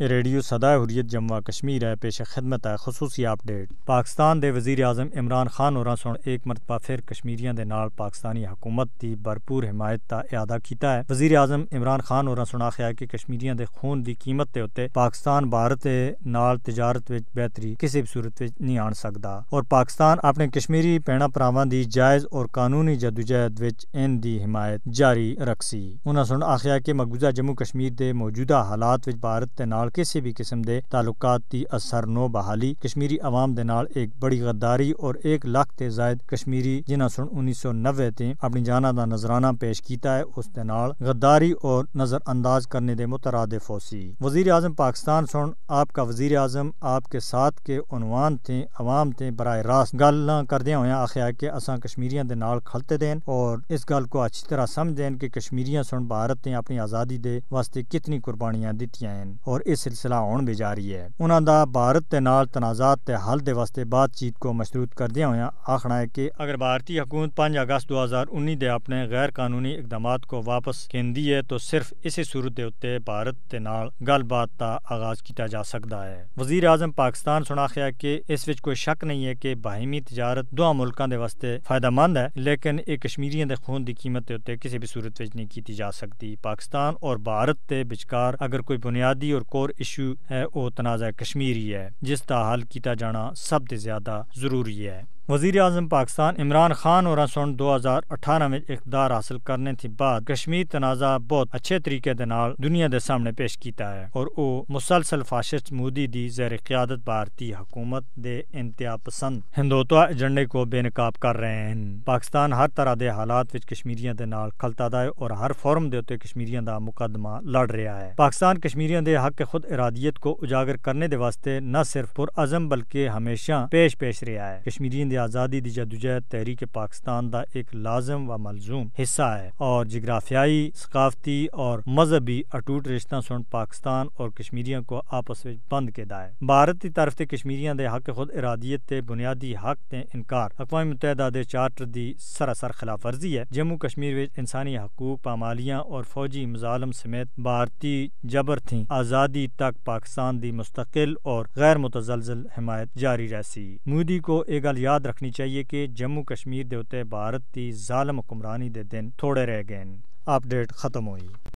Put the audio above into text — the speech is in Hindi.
रेडियो सदा हुरियत जम्वा कश्मीर है पेश खिदमत है खसूसी अपडेट पाकिस्तान के वजीर आजम इमरान खान और सुन एक मरतबा फिर कश्मीरिया के नाल पाकिस्तानी हकूमत की भरपूर हिमायत का अदा किया है वजीर आजम इमरान खान और सुन आख्या कि कश्मीरिया के खून की कीमत के उत्ते पाकिस्तान भारत तजारत बेहतरी किसी भी सूरत नहीं आ सकता और पाकिस्तान अपने कश्मीरी भैन भरावान की जायज़ और कानूनी जदोजहद इन की हिमायत जारी रखसी उन्होंने सुन आख्या कि मकबूजा जम्मू कश्मीर के मौजूदा हालात भारत के नाल ਨਾਲ ਕਿਸੇ ਵੀ ਕਿਸਮ ਦੇ ਤਾਲੁਕਾਤ ਦੀ ਅਸਰ ਨੋ ਬਹਾਲੀ ਕਸ਼ਮੀਰੀ ਆਵਾਮ ਦੇ ਨਾਲ ਇੱਕ ਬੜੀ ਗਦਾਰੀ ਔਰ 1 ਲੱਖ ਤੇ ਜ਼ਾਇਦ ਕਸ਼ਮੀਰੀ ਜਿਨ੍ਹਾਂ ਸੁਣ 1990 ਤੇ ਆਪਣੀ ਜਾਨਾਂ ਦਾ ਨਜ਼ਰਾਨਾ ਪੇਸ਼ ਕੀਤਾ ਹੈ ਉਸ ਦੇ ਨਾਲ गद्दारी और नज़रअंदाज करने दे मुतरदफ होसी वजीर अजम पाकिस्तान सुन आपका वजीर अजम आपके साथ के उनवान थे अवाम थे बर रास्त गल कर करद हुआ आख्या कि असा कश्मीरिया के नाल खलते देन और इस गल को अच्छी तरह समझ देन कि कश्मीरिया सुन भारत ने अपनी आज़ादी के वास्ते कितनी कुर्बानियां दिखाई और सिलसिला आन भी जा रही है उन्होंने भारत के नाल तनाजात के हल के वास्ते बातचीत को मशरूत करद हो आखना है कि अगर भारतीय ਅਗਰ ਭਾਰਤੀ अगस्त दो हज़ार उन्नीस के अपने गैर कानूनी इकदाम को वापस ਕਹਿੰਦੀ है तो सिर्फ इसी सूरत के उत्ते भारत के नाल गलबात का आगाज किया जा सकता है वजीर आजम पाकिस्तान सुनाख्या कि इस कोई शक नहीं है कि बाहिमी तजारत दो मुल्कों के वास्ते फायदेमंद है लेकिन यह कश्मीरियों के खून की कीमत के उत्ते किसी भी सूरत नहीं की जा सकती पाकिस्तान और भारत के बचकार अगर कोई बुनियादी और कोर ਹੋਰ ਇਸ਼ੂ ਹੈ ਉਹ ਤਨਾਜ਼ਾ ਕਸ਼ਮੀਰੀ ਹੈ ਜਿਸ ਦਾ ਹੱਲ ਕੀਤਾ ਜਾਣਾ ਸਭ ਤੋਂ ਜ਼ਿਆਦਾ ਜ਼ਰੂਰੀ ਹੈ वजीर अजम पाकिस्तान इमरान खान और सुन दो हज़ार अठारह में इकदार हासिल करने के बाद कश्मीर तनाजा बहुत अच्छे तरीके दुनिया के सामने पेश किया है और वह मुसलसल फाशिस्ट मोदी की जैर क्यादत भारतीय हुकूमत के इंतहा पसंद हिंदोतवा एजेंडे को बेनकाब कर रहे हैं पाकिस्तान हर तरह के हालात में कश्मीरियों के नाल खलता है और हर फोरम के उत्ते कश्मीरिया का मुकदमा लड़ रहा है पाकिस्तान कश्मीरिया के हक खुद इरादियत को उजागर करने के वास्ते न सिर्फ पुरअज़म बल्कि हमेशा पेश पेश रहा है कश्मीरियों आज़ादी की जदोजहद तहरीक पाकिस्तान का एक लाजम व मलजूम हिस्सा है और जगराफियाई सकाफती और मजहबी अटूट रिश्ता सुन पाकिस्तान और कश्मीरियों को आपस में बंद के दाए भारत की तरफ से कश्मीरियों के हक खुद इरादियत के बुनियादी हक से इनकार अकवा मुतहदा के चार्ट की सरासर खिलाफ वर्जी है जम्मू कश्मीर इंसानी हकूक पामालिया और फौजी मुजालम समेत भारतीय जबर थी आज़ादी तक पाकिस्तान की मुस्तकिल और गैर मुतजल हिमायत जारी रहसी मोदी को यह गल याद रखनी चाहिए कि जम्मू कश्मीर के उत्ते भारत की जालम हुकुमरानी के दिन थोड़े रह गए अपडेट ख़त्म हुई